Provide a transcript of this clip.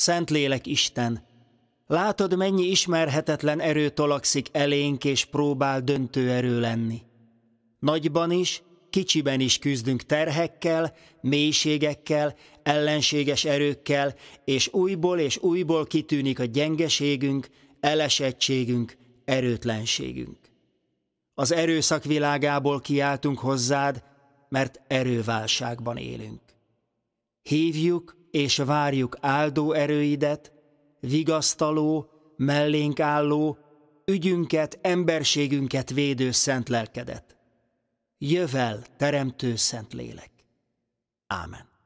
Szentlélek Isten, látod, mennyi ismerhetetlen erő tolakszik elénk, és próbál döntő erő lenni. Nagyban is, kicsiben is küzdünk terhekkel, mélységekkel, ellenséges erőkkel, és újból és újból kitűnik a gyengeségünk, elesettségünk, erőtlenségünk. Az erőszak világából kiáltunk hozzád, mert erőválságban élünk. Hívjuk és várjuk áldó erőidet, vigasztaló, mellénk álló, ügyünket, emberségünket védő szent lelkedet. Jövel, teremtő szent lélek. Ámen.